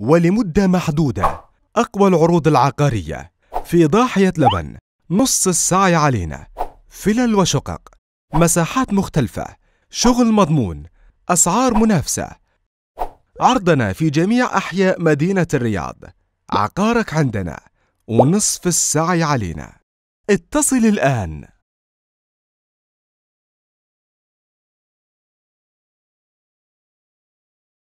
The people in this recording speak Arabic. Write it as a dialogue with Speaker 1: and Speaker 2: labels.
Speaker 1: ولمدة محدودة أقوى العروض العقارية في ضاحية لبن نص السعي علينا فلل وشقق مساحات مختلفة شغل مضمون أسعار منافسة عرضنا في جميع أحياء مدينة الرياض عقارك عندنا ونصف السعي علينا
Speaker 2: اتصل الآن